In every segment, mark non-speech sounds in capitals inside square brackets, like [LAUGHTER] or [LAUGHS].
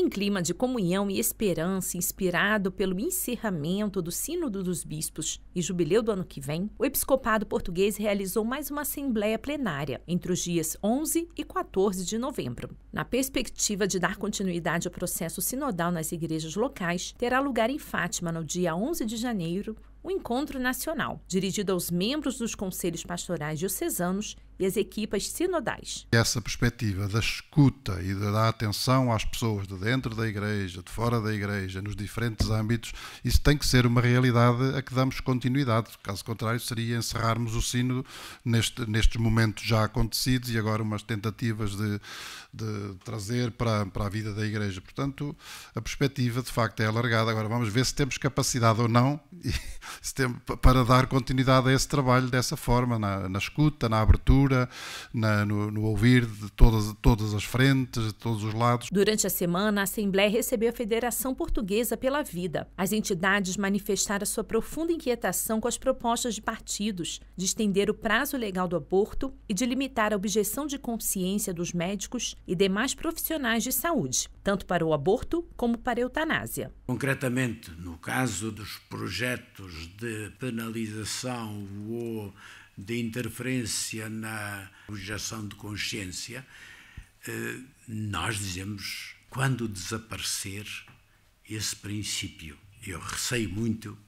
Em clima de comunhão e esperança, inspirado pelo encerramento do Sínodo dos Bispos e jubileu do ano que vem, o episcopado português realizou mais uma assembleia plenária entre os dias 11 e 14 de novembro. Na perspectiva de dar continuidade ao processo sinodal nas igrejas locais, terá lugar em Fátima no dia 11 de janeiro o um Encontro Nacional, dirigido aos membros dos conselhos pastorais diocesanos e as equipas sinodais. Essa perspectiva da escuta e da atenção às pessoas de dentro da igreja, de fora da igreja, nos diferentes âmbitos, isso tem que ser uma realidade a que damos continuidade. Caso contrário, seria encerrarmos o sino neste, nestes momentos já acontecidos e agora umas tentativas de, de trazer para, para a vida da igreja. Portanto, a perspectiva de facto é alargada. Agora vamos ver se temos capacidade ou não e, [LAUGHS] tem, para dar continuidade a esse trabalho dessa forma, na, na escuta, na abertura leitura, na, no, no, ouvir de todas, todas as frentes, de todos os lados. Durante a semana, a Assembleia recebeu a Federação Portuguesa pela Vida. As entidades manifestaram sua profunda inquietação com as propostas de partidos de estender o prazo legal do aborto e de limitar a objeção de consciência dos médicos e demais profissionais de saúde, tanto para o aborto como para a eutanásia. Concretamente, no caso dos projetos de penalização ou de interferência na objeção de consciência, eh, nós dizemos quando desaparecer esse princípio. Eu receio muito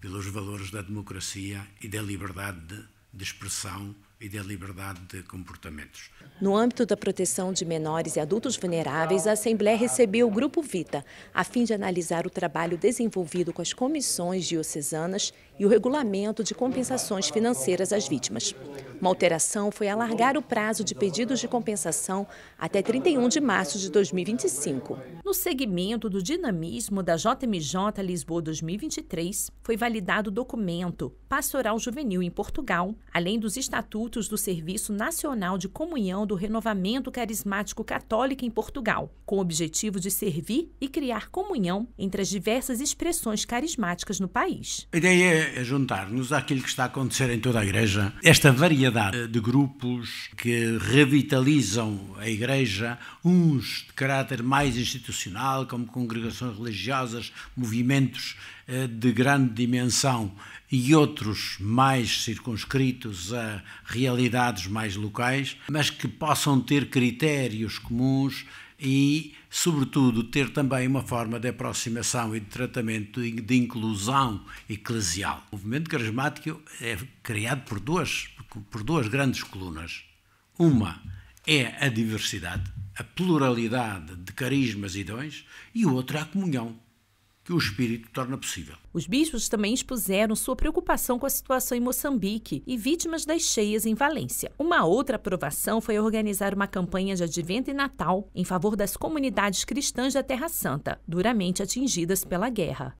pelos valores da democracia e da liberdade de expressão e da liberdade de comportamentos. No âmbito da proteção de menores e adultos vulneráveis, a Assembleia recebeu o Grupo Vita, a fim de analisar o trabalho desenvolvido com as comissões diocesanas e o regulamento de compensações financeiras às vítimas. Uma alteração foi alargar o prazo de pedidos de compensação até 31 de março de 2025. No segmento do dinamismo da JMJ Lisboa 2023, foi validado o documento Pastoral Juvenil em Portugal, além dos estatutos do Serviço Nacional de Comunhão do Renovamento Carismático Católico em Portugal, com o objetivo de servir e criar comunhão entre as diversas expressões carismáticas no país. A ideia é a é juntar-nos àquilo que está a acontecer em toda a Igreja, esta variedade eh, de grupos que revitalizam a Igreja, uns de caráter mais institucional, como congregações religiosas, movimentos eh, de grande dimensão e outros mais circunscritos a realidades mais locais, mas que possam ter critérios comuns e, sobretudo, ter também uma forma de aproximação e de tratamento de inclusão eclesial. O movimento carismático é criado por duas, por duas grandes colunas. Uma é a diversidade, a pluralidade de carismas e dons, e outra a comunhão que o espírito torna possível. Os bispos também expuseram sua preocupação com a situação em Moçambique e vítimas das cheias em Valência. Uma outra aprovação foi organizar uma campanha de advento e Natal em favor das comunidades cristãs da Terra Santa, duramente atingidas pela guerra.